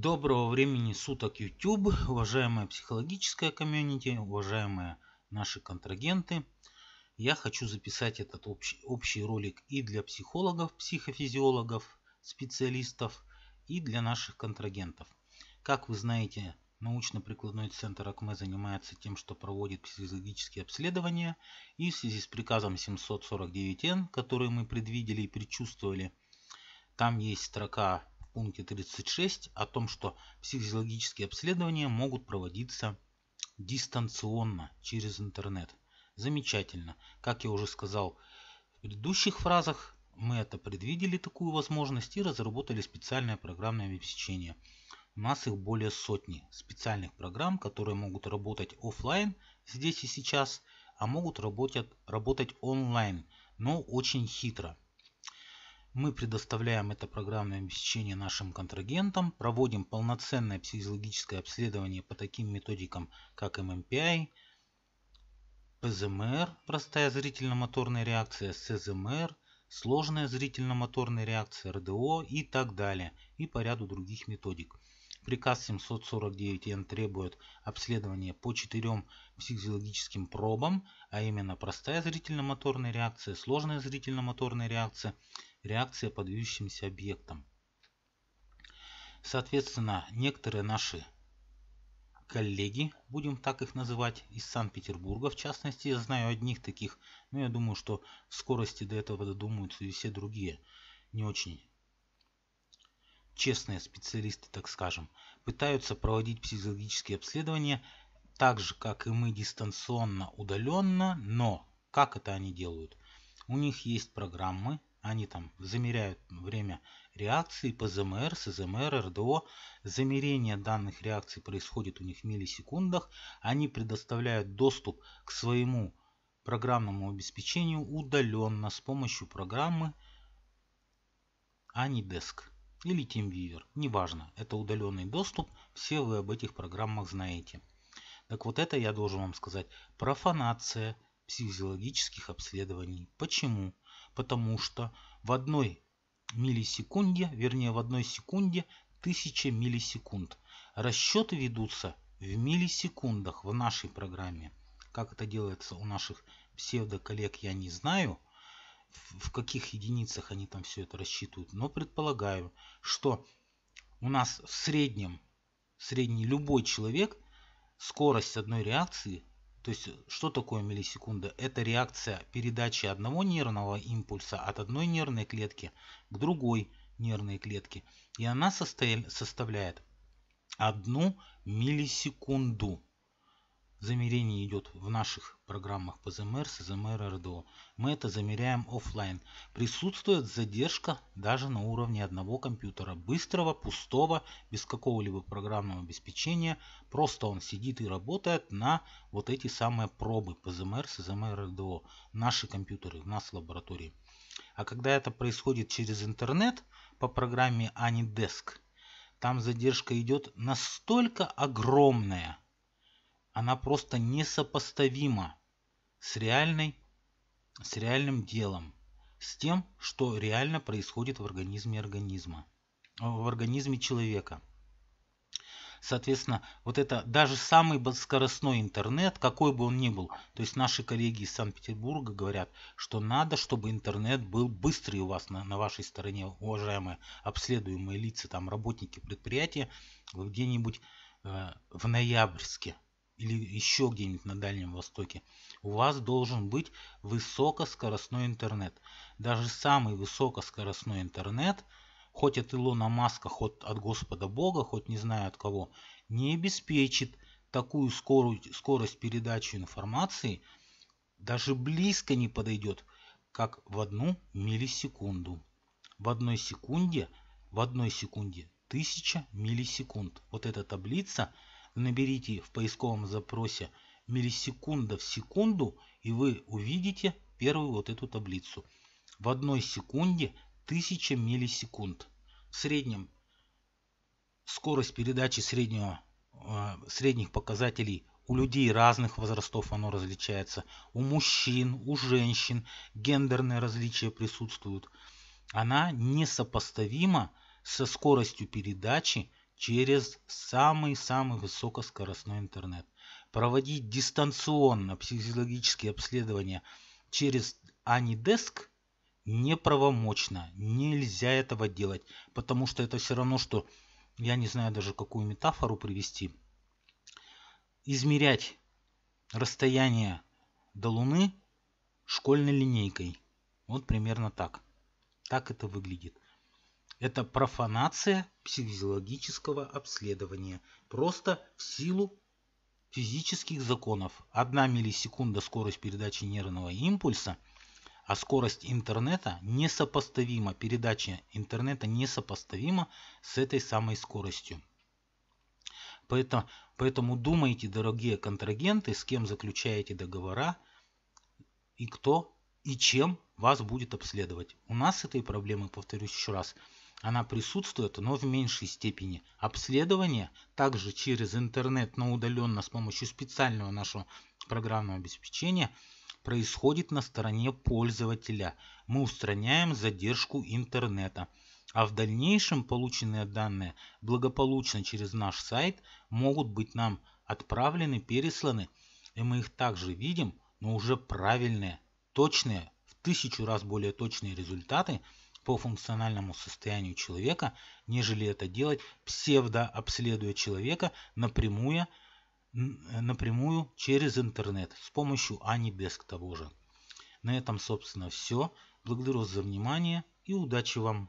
Доброго времени суток YouTube, уважаемая психологическая комьюнити, уважаемые наши контрагенты. Я хочу записать этот общий, общий ролик и для психологов, психофизиологов, специалистов, и для наших контрагентов. Как вы знаете, научно-прикладной центр АКМЭ занимается тем, что проводит психологические обследования. И в связи с приказом 749Н, который мы предвидели и предчувствовали, там есть строка пункте 36 о том, что психологические обследования могут проводиться дистанционно через интернет. Замечательно. Как я уже сказал в предыдущих фразах, мы это предвидели, такую возможность, и разработали специальное программное обеспечение. У нас их более сотни специальных программ, которые могут работать офлайн здесь и сейчас, а могут работать, работать онлайн, но очень хитро. Мы предоставляем это программное обеспечение нашим контрагентам, проводим полноценное психологическое обследование по таким методикам, как ММПИ, ПЗМР, простая зрительно-моторная реакция, СЗМР, сложная зрительно-моторная реакция, РДО и так далее, и по ряду других методик. Приказ 749Н требует обследования по четырем психологическим пробам, а именно простая зрительно-моторная реакция, сложная зрительно-моторная реакция, реакция по движущимся объектам. Соответственно, некоторые наши коллеги, будем так их называть, из Санкт-Петербурга, в частности, я знаю одних таких, но я думаю, что в скорости до этого додумаются и все другие, не очень честные специалисты, так скажем, пытаются проводить психологические обследования так же, как и мы, дистанционно, удаленно, но как это они делают? У них есть программы, они там замеряют время реакции по ЗМР, СЗМР, РДО. Замерение данных реакций происходит у них в миллисекундах. Они предоставляют доступ к своему программному обеспечению удаленно с помощью программы AnyDesk или TeamViewer. Неважно, это удаленный доступ, все вы об этих программах знаете. Так вот это я должен вам сказать профанация психофизиологических обследований. Почему? потому что в одной миллисекунде, вернее в одной секунде тысяча миллисекунд. Расчеты ведутся в миллисекундах в нашей программе. Как это делается у наших псевдоколлег я не знаю, в каких единицах они там все это рассчитывают, но предполагаю, что у нас в среднем, средний любой человек скорость одной реакции то есть, что такое миллисекунда? Это реакция передачи одного нервного импульса от одной нервной клетки к другой нервной клетке, И она составляет одну миллисекунду замерение идет в наших программах по ЗМР с РДО. Мы это замеряем офлайн. Присутствует задержка даже на уровне одного компьютера. Быстрого, пустого, без какого-либо программного обеспечения. Просто он сидит и работает на вот эти самые пробы по ЗМР с ЗМР РДО. Наши компьютеры, в нас лаборатории. А когда это происходит через интернет по программе AnyDesk, там задержка идет настолько огромная – она просто несопоставима с реальной, с реальным делом, с тем, что реально происходит в организме организма, в организме человека. Соответственно, вот это даже самый скоростной интернет, какой бы он ни был, то есть наши коллеги из Санкт-Петербурга говорят, что надо, чтобы интернет был быстрый у вас на, на вашей стороне, уважаемые обследуемые лица, там работники предприятия, где-нибудь э, в ноябрьске или еще где-нибудь на Дальнем Востоке, у вас должен быть высокоскоростной интернет. Даже самый высокоскоростной интернет, хоть от Илона Маска, хоть от Господа Бога, хоть не знаю от кого, не обеспечит такую скорую, скорость передачи информации, даже близко не подойдет, как в одну миллисекунду. В одной секунде, в одной секунде тысяча миллисекунд. Вот эта таблица – наберите в поисковом запросе миллисекунда в секунду, и вы увидите первую вот эту таблицу. В одной секунде 1000 миллисекунд. В среднем скорость передачи среднего, э, средних показателей у людей разных возрастов оно различается. У мужчин, у женщин гендерные различия присутствуют. Она несопоставима со скоростью передачи через самый-самый высокоскоростной интернет, проводить дистанционно психологические обследования через Anidesк неправомочно. Нельзя этого делать, потому что это все равно, что, я не знаю даже какую метафору привести, измерять расстояние до Луны школьной линейкой. Вот примерно так. Так это выглядит. Это профанация психиологического обследования, просто в силу физических законов. Одна миллисекунда скорость передачи нервного импульса, а скорость интернета несопоставима, передача интернета несопоставима с этой самой скоростью. Поэтому, поэтому думайте, дорогие контрагенты, с кем заключаете договора и кто и чем вас будет обследовать. У нас этой проблемы, повторюсь еще раз, она присутствует, но в меньшей степени. Обследование также через интернет, но удаленно с помощью специального нашего программного обеспечения происходит на стороне пользователя. Мы устраняем задержку интернета. А в дальнейшем полученные данные благополучно через наш сайт могут быть нам отправлены, пересланы. И мы их также видим, но уже правильные, точные, в тысячу раз более точные результаты – по функциональному состоянию человека, нежели это делать псевдообследуя человека напрямую, э, напрямую через интернет с помощью AnyDesk того же. На этом, собственно, все. Благодарю вас за внимание и удачи вам!